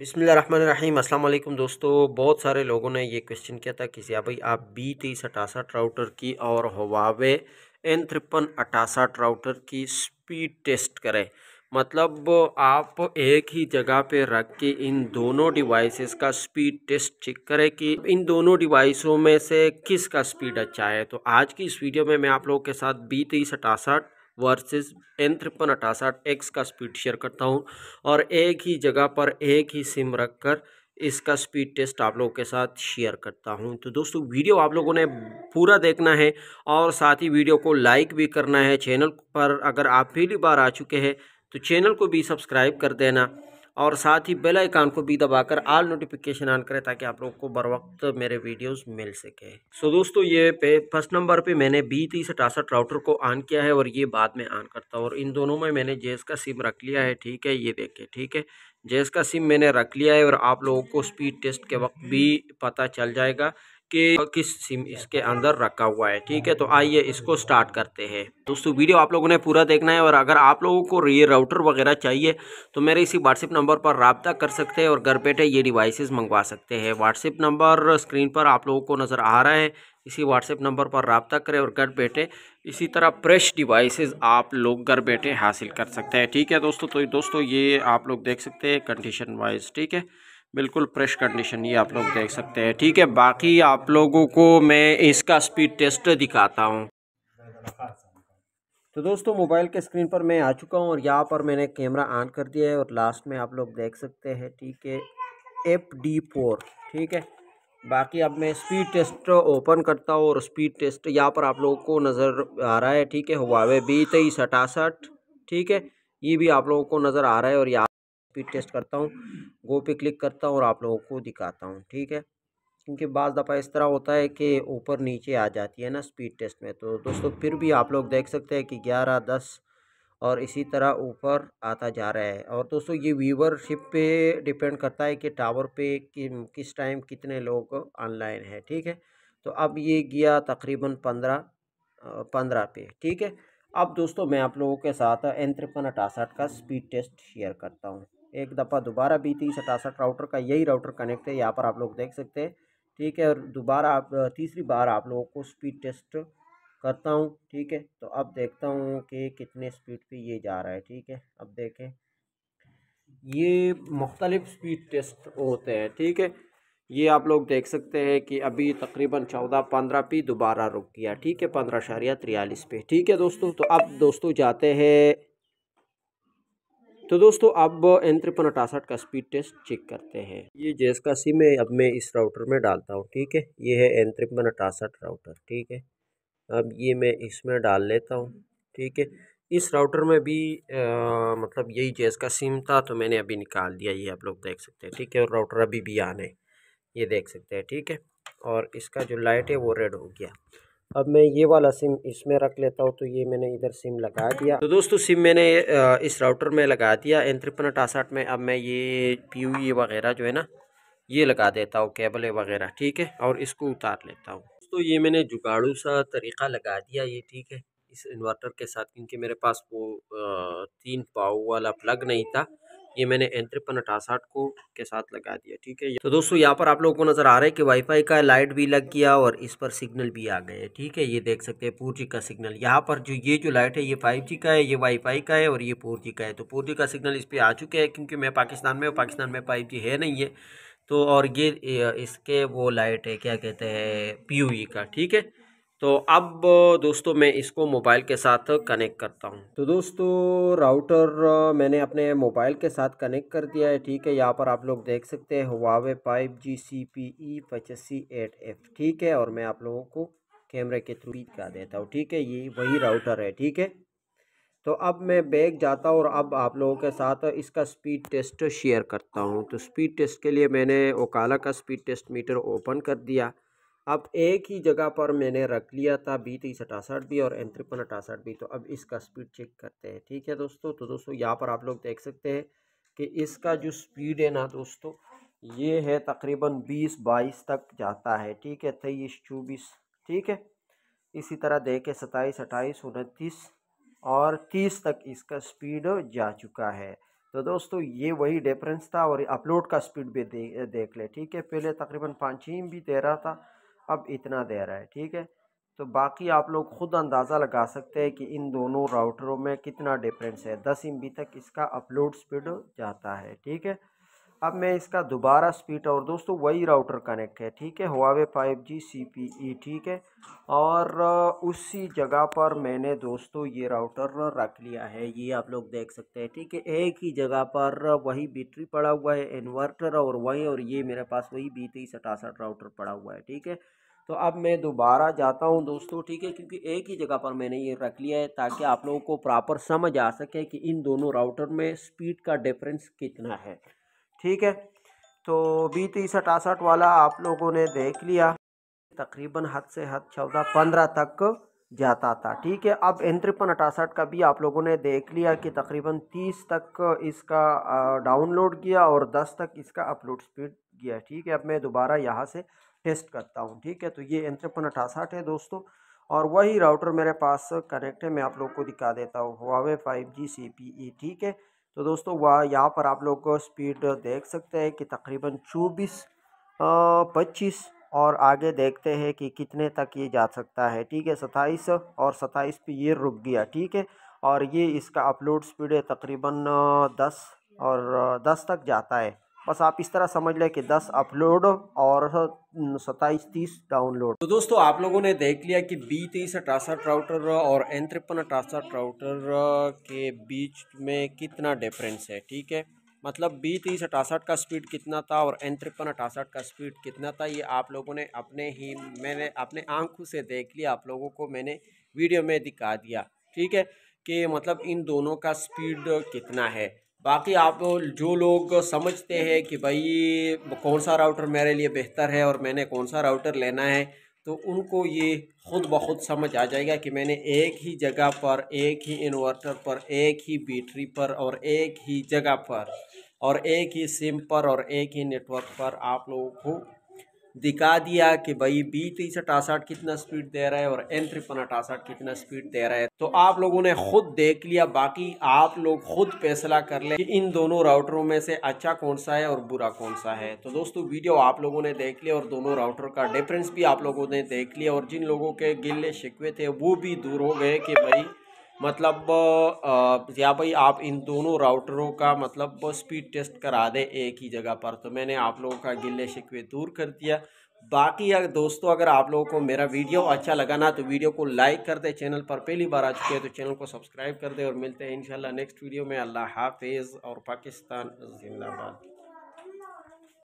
बिसमीम अल्लाम दोस्तों बहुत सारे लोगों ने ये क्वेश्चन किया था कि ज़िया भाई आप बी तेईस अठासठ राउटर की और हवावे एन तिरपन अठासठ राउटर की स्पीड टेस्ट करें मतलब आप एक ही जगह पे रख के इन दोनों डिवाइसेस का स्पीड टेस्ट चेक करें कि इन दोनों डिवाइसों में से किसका स्पीड अच्छा है तो आज की इस वीडियो में मैं आप लोगों के साथ बी तेईस अठासठ वर्सेस एंथ्रपन अठासठ एक्स का स्पीड शेयर करता हूँ और एक ही जगह पर एक ही सिम रख कर इसका स्पीड टेस्ट आप लोगों के साथ शेयर करता हूं तो दोस्तों वीडियो आप लोगों ने पूरा देखना है और साथ ही वीडियो को लाइक भी करना है चैनल पर अगर आप पहली बार आ चुके हैं तो चैनल को भी सब्सक्राइब कर देना और साथ ही बेल आइकान को भी दबाकर आल नोटिफिकेशन ऑन करें ताकि आप लोग को बर वक्त मेरे वीडियोस मिल सके सो so दोस्तों ये पे फर्स्ट नंबर पे मैंने बी तीस अठासठ राउटर को ऑन किया है और ये बाद में ऑन करता हूँ और इन दोनों में मैंने जेस का सिम रख लिया है ठीक है ये देखें ठीक है जेस का सिम मैंने रख लिया है और आप लोगों को स्पीड टेस्ट के वक्त भी पता चल जाएगा के किस सिम इसके अंदर रखा हुआ है ठीक है तो आइए इसको स्टार्ट करते हैं दोस्तों वीडियो आप लोगों ने पूरा देखना है और अगर आप लोगों को ये राउटर वगैरह चाहिए तो मेरे इसी व्हाट्सएप नंबर पर रबता कर सकते हैं और घर बैठे ये डिवाइसेस मंगवा सकते हैं व्हाट्सएप नंबर स्क्रीन पर आप लोगों को नज़र आ रहा है इसी व्हाट्सएप नंबर पर रबता करें और घर बैठे इसी तरह फ्रेश डिवाइस आप लोग घर बैठे हासिल कर सकते हैं ठीक है दोस्तों तो दोस्तों ये आप लोग देख सकते हैं कंडीशन वाइज ठीक है बिल्कुल फ्रेश कंडीशन ये आप लोग देख सकते हैं ठीक है बाकी आप लोगों को मैं इसका स्पीड टेस्ट दिखाता हूँ तो दोस्तों मोबाइल के स्क्रीन पर मैं आ चुका हूँ और यहाँ पर मैंने कैमरा ऑन कर दिया है और लास्ट में आप लोग देख सकते हैं ठीक है एफ डी फोर ठीक है बाकी अब मैं स्पीड टेस्ट ओपन करता हूँ और स्पीड टेस्ट यहाँ पर आप लोगों को नज़र आ रहा है ठीक है हुआवे बी तेईस अठासठ ठीक है ये भी आप लोगों को नज़र आ रहा है और यहाँ स्पीड टेस्ट करता हूँ गो पे क्लिक करता हूँ और आप लोगों को दिखाता हूँ ठीक है क्योंकि बाज़ दफ़ा इस तरह होता है कि ऊपर नीचे आ जाती है ना स्पीड टेस्ट में तो दोस्तों फिर भी आप लोग देख सकते हैं कि ग्यारह दस और इसी तरह ऊपर आता जा रहा है और दोस्तों ये व्यूवरशिप पे डिपेंड करता है कि टावर पे कि, किस टाइम कितने लोग ऑनलाइन है ठीक है तो अब ये गया तकरीबन पंद्रह पंद्रह पे ठीक है अब दोस्तों मैं आप लोगों के साथ एन तिरपन अठासठ का स्पीड टेस्ट शेयर करता हूँ एक दफ़ा दोबारा बी तीस अठासठ राउटर का यही राउटर कनेक्ट है यहाँ पर आप लोग देख सकते हैं ठीक है और दोबारा आप तीसरी बार आप लोगों को स्पीड टेस्ट करता हूँ ठीक है तो अब देखता हूँ कि कितने स्पीड पे ये जा रहा है ठीक है अब देखें ये मुख्तलिफ स्पीड टेस्ट होते हैं ठीक है ये आप लोग देख सकते हैं कि अभी तकरीबन चौदह पंद्रह पे दोबारा रुक गया ठीक है पंद्रह शारिया तिरयालीस पे ठीक है दोस्तों तो अब दोस्तों जाते हैं तो दोस्तों अब एन त्रिपन अठासठ का स्पीड टेस्ट चेक करते हैं ये जेस का सिम है अब मैं इस राउटर में डालता हूँ ठीक है ये है एन त्रिपन अठासठ राउटर ठीक है अब ये मैं इसमें डाल लेता हूँ ठीक है इस राउटर में भी आ, मतलब यही जेस का सिम था तो मैंने अभी निकाल दिया ये आप लोग देख सकते हैं ठीक है और राउटर अभी भी आने ये देख सकते हैं ठीक है और इसका जो लाइट है वो रेड हो गया अब मैं ये वाला सिम इसमें रख लेता हूँ तो ये मैंने इधर सिम लगा दिया तो दोस्तों सिम मैंने इस राउटर में लगा दिया एन त्रिपन अठासठ में अब मैं ये पी यू e वगैरह जो है ना ये लगा देता हूँ केबल वगैरह ठीक है और इसको उतार लेता हूँ तो ये मैंने जुगाड़ू सा तरीका लगा दिया ये ठीक है इस इन्वर्टर के साथ क्योंकि मेरे पास वो तीन पाव वाला प्लग नहीं था ये मैंने एंट्रपन अठासठ को के साथ लगा दिया ठीक है तो दोस्तों यहाँ पर आप लोगों को नज़र आ रहा है कि वाईफाई का लाइट भी लग गया और इस पर सिग्नल भी आ गए ठीक है ये देख सकते हैं फोर का सिग्नल यहाँ पर जो ये जो लाइट है ये फाइव का है ये वाईफाई का है और ये फोर का है तो फोर का सिग्नल इस पर आ चुके हैं क्योंकि मैं पाकिस्तान में पाकिस्तान में फाइव है नहीं है तो और ये इसके वो लाइट है क्या कहते हैं पी e का ठीक है तो अब दोस्तों मैं इसको मोबाइल के साथ कनेक्ट करता हूँ तो दोस्तों राउटर मैंने अपने मोबाइल के साथ कनेक्ट कर दिया है ठीक है यहाँ पर आप लोग देख सकते हैं Huawei five G C P E पचासी एट एफ ठीक है और मैं आप लोगों को कैमरे के थ्रू दिखा देता हूँ ठीक है ये वही राउटर है ठीक है तो अब मैं बैग जाता हूँ और अब आप लोगों के साथ इसका स्पीड टेस्ट शेयर करता हूँ तो स्पीड टेस्ट के लिए मैंने ओकाला का स्पीड टेस्ट मीटर ओपन कर दिया अब एक ही जगह पर मैंने रख लिया था बी तेईस अठासठ भी और एन त्रिपन अठासठ भी तो अब इसका स्पीड चेक करते हैं ठीक है दोस्तों तो दोस्तों यहाँ पर आप लोग देख सकते हैं कि इसका जो स्पीड है ना दोस्तों ये है तकरीबन बीस बाईस तक जाता है ठीक है तेईस चौबीस ठीक है इसी तरह दे के सत्ताईस अट्ठाईस उनतीस और तीस तक इसका स्पीड जा चुका है तो दोस्तों ये वही डिफरेंस था और अपलोड का स्पीड भी दे, देख ले ठीक है पहले तकरीबन पाँच ही भी दे रहा था अब इतना दे रहा है ठीक है तो बाकी आप लोग ख़ुद अंदाज़ा लगा सकते हैं कि इन दोनों राउटरों में कितना डिफरेंस है दस एम तक इसका अपलोड स्पीड जाता है ठीक है अब मैं इसका दोबारा स्पीड और दोस्तों वही राउटर कनेक्ट है ठीक है Huawei five G C P E ठीक है और उसी जगह पर मैंने दोस्तों ये राउटर रख लिया है ये आप लोग देख सकते हैं ठीक है एक ही जगह पर वही बैटरी पड़ा हुआ है इन्वर्टर और वही और ये मेरे पास वही बी तेईस अठासठ राउटर पड़ा हुआ है ठीक है तो अब मैं दोबारा जाता हूँ दोस्तों ठीक है क्योंकि एक ही जगह पर मैंने ये रख लिया है ताकि आप लोगों को प्रॉपर समझ आ सके कि इन दोनों राउटर में स्पीड का डिफरेंस कितना है ठीक है तो बी तीस अठासठ वाला आप लोगों ने देख लिया तकरीबन हद से हद चौदह पंद्रह तक जाता था ठीक है अब एन त्रिपन अठासठ का भी आप लोगों ने देख लिया कि तकरीबन तीस तक इसका डाउनलोड किया और दस तक इसका अपलोड स्पीड किया ठीक है अब मैं दोबारा यहाँ से टेस्ट करता हूँ ठीक है तो ये एन त्रिपन अठासठ है दोस्तों और वही राउटर मेरे पास कनेक्ट है मैं आप लोग को दिखा देता हूँ Huawei five G C P E ठीक है तो दोस्तों वह यहाँ पर आप लोग स्पीड देख सकते हैं कि तकरीबन चौबीस पच्चीस और आगे देखते हैं कि कितने तक ये जा सकता है ठीक है सत्ताईस और सत्ताईस पे ये रुक गया ठीक है और ये इसका अपलोड स्पीड है तकरीबन दस और दस तक जाता है बस आप इस तरह समझ लें कि 10 अपलोड और सत्ताईस तीस डाउनलोड तो दोस्तों आप लोगों ने देख लिया कि बी तेईस अट्ठासठ राउटर और एन तिरपन अट्ठासठ राउटर के बीच में कितना डिफरेंस है ठीक है मतलब बी तीस अठासठ का स्पीड कितना था और एन तिरपन अठासठ का स्पीड कितना था ये आप लोगों ने अपने ही मैंने अपने आंखों से देख लिया आप लोगों को मैंने वीडियो में दिखा दिया ठीक है कि मतलब इन दोनों का स्पीड कितना है बाकी आप जो लोग समझते हैं कि भाई कौन सा राउटर मेरे लिए बेहतर है और मैंने कौन सा राउटर लेना है तो उनको ये ख़ुद ब खुद समझ आ जाएगा कि मैंने एक ही जगह पर एक ही इन्वर्टर पर एक ही बैटरी पर और एक ही जगह पर और एक ही सिम पर और एक ही नेटवर्क पर आप लोगों को दिखा दिया कि भाई बी तिरसठ अठासठ कितना स्पीड दे रहा है और एन त्रिपन अठासठ कितना स्पीड दे रहा है तो आप लोगों ने खुद देख लिया बाकी आप लोग खुद फैसला कर ले कि इन दोनों राउटरों में से अच्छा कौन सा है और बुरा कौन सा है तो दोस्तों वीडियो आप लोगों ने देख लिया और दोनों राउटर का डिफरेंस भी आप लोगों ने देख लिया और जिन लोगों के गिले शिकवे थे वो भी दूर हो गए कि भाई मतलब या भाई आप इन दोनों राउटरों का मतलब स्पीड टेस्ट करा दें एक ही जगह पर तो मैंने आप लोगों का गिले शिकवे दूर कर दिया बाकी अगर दोस्तों अगर आप लोगों को मेरा वीडियो अच्छा लगा ना तो वीडियो को लाइक कर दे चैनल पर पहली बार आ चुके हैं तो चैनल को सब्सक्राइब कर दे और मिलते हैं इंशाल्लाह नेक्स्ट वीडियो में अल्लाह हाफिज़ और पाकिस्तान जिंदाबाद